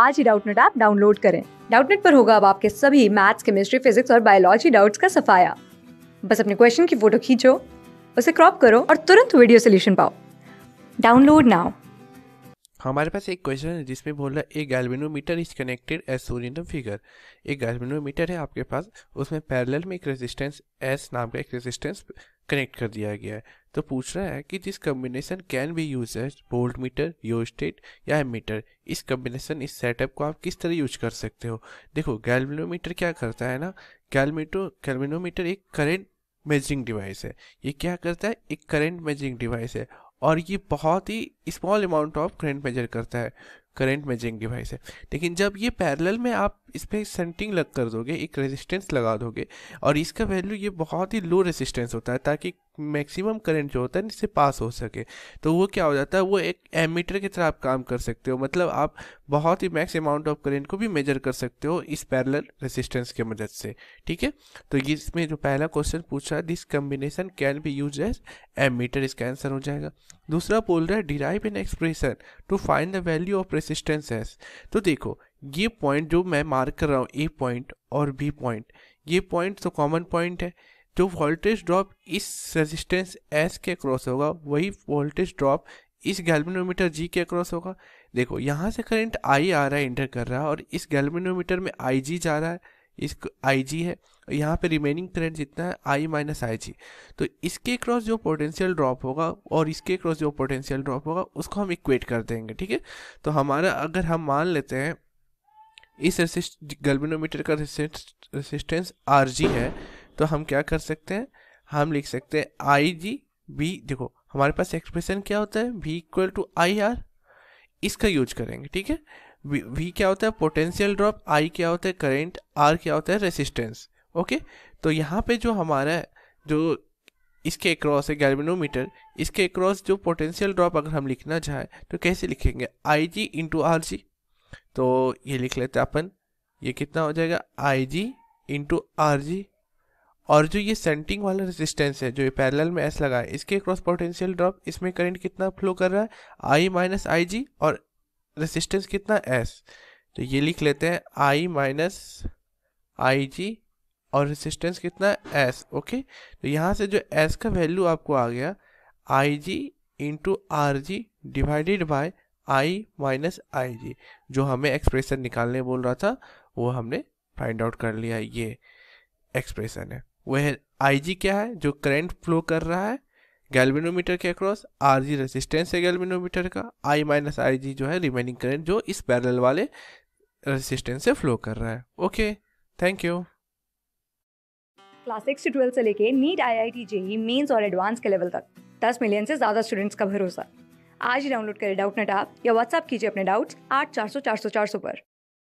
आज ही Doubtnut app download करें डाउटनेट पर होगा अब आपके सभी मैथ्स केमिस्ट्री फिजिक्स और बायोलॉजी डाउट्स का सफाया बस अपने क्वेश्चन की फोटो खींचो उसे क्रॉप करो और तुरंत वीडियो सोल्यूशन पाओ डाउनलोड नाउ हमारे पास एक क्वेश्चन है जिसमें बोल रहा है a galvanometer is connected as shown figure एक गैल्वेनोमीटर है आपके पास उसमें पैरेलल में एक रेजिस्टेंस एस नाम का एक रेजिस्टेंस कनेक्ट कर दिया गया है तो पूछ रहा है कि this combination can be use as voltmeter योस्टेट या मीटर इस कम्बिनेशन इस सेटअप को आप किस तरह यूज कर सकते हो देखो गैलमिनोमीटर क्या करता है ना गैलमीटो गैलमिनोमीटर एक करेंट मेजरिंग डिवाइस है ये क्या करता है एक करेंट मेजरिंग डिवाइस है और ये बहुत ही small amount of current measure करता है करंट मेजरिंग डिवाइस है लेकिन जब ये पैरेलल में आप इस पर सेंटिंग लग कर दोगे एक रेजिस्टेंस लगा दोगे और इसका वैल्यू ये बहुत ही लो रेजिस्टेंस होता है ताकि मैक्सिमम करंट जो होता है इससे पास हो सके तो वो क्या हो जाता है वो एक एमीटर की तरह आप काम कर सकते हो मतलब आप बहुत ही मैक्स अमाउंट ऑफ करंट को भी मेजर कर सकते हो इस पैरेलल रेसिस्टेंस की मदद से ठीक है तो इसमें जो पहला क्वेश्चन पूछा this combination can be use as ammeter इसका आंसर हो जाएगा दूसरा बोल रहा है derive in expression to find the value of resistance S तो देखो ये पॉइंट जो मैं मार्क कर रहा हूँ ए पॉइंट और बी पॉइंट ये पॉइंट तो कॉमन पॉइंट है जो वोल्टेज ड्रॉप इस रेजिस्टेंस एस के क्रॉस होगा वही वोल्टेज ड्रॉप इस गैल्बनोमीटर जी के क्रॉस होगा देखो यहाँ से करंट आई आ रहा है इंटर कर रहा है और इस गैल्बनोमीटर में आई जी जा रहा है इस आई जी है और यहाँ पे रिमेनिंग करंट जितना है आई माइनस आई जी तो इसके क्रॉस जो पोटेंशियल ड्रॉप होगा और इसके क्रॉस जो पोटेंशियल ड्रॉप होगा उसको हम इक्वेट कर देंगे ठीक है तो हमारा अगर हम मान लेते हैं इस गल्बिनोमीटर का रेसिस्टेंस आर जी है तो हम क्या कर सकते हैं हम लिख सकते हैं आई जी बी देखो हमारे पास एक्सप्रेशन क्या होता है V equal to I R इसका यूज करेंगे ठीक है वी क्या होता है पोटेंशियल ड्रॉप आई क्या होता है करेंट आर क्या होता है रेसिस्टेंस ओके तो यहाँ पे जो हमारा जो इसके अक्रॉस है गैल्वेनोमीटर इसके अक्रॉस जो पोटेंशियल ड्रॉप अगर हम लिखना चाहें तो कैसे लिखेंगे आई जी इंटू आर जी तो ये लिख लेते अपन ये कितना हो जाएगा आई जी इंटू आर जी और जो ये सेंटिंग वाला रेजिस्टेंस है जो ये पैरेलल में एस लगा है इसके क्रॉस पोटेंशियल ड्रॉप इसमें करंट कितना फ्लो कर रहा है आई माइनस आई जी और रेजिस्टेंस कितना एस तो ये लिख लेते हैं आई माइनस आई जी और रेजिस्टेंस कितना एस ओके तो यहाँ से जो एस का वैल्यू आपको आ गया I G into R G divided by I minus I G जो हमें एक्सप्रेशन निकालने बोल रहा था वो हमने फाइंड आउट कर लिया ये एक्सप्रेशन है वह आई क्या है जो करंट फ्लो कर रहा है गैल्वेनोमीटर के अक्रॉस आर जी रेसिस्टेंस है गैल्वेनोमीटर का आई माइनस आई जो है रिमेनिंग करंट जो इस पैरल वाले रेजिस्टेंस से फ्लो कर रहा है okay thank you class six से ट्वेल्थ से लेके NEET I I T JEE mains और एडवांस के लेवल तक दस मिलियन से ज़्यादा स्टूडेंट्स का भरोसा आज ही डाउनलोड करें डाउट नेट आप या व्हाट्सअप कीजिए अपने डाउट्स आठ चार सौ चार सौ चार सौ पर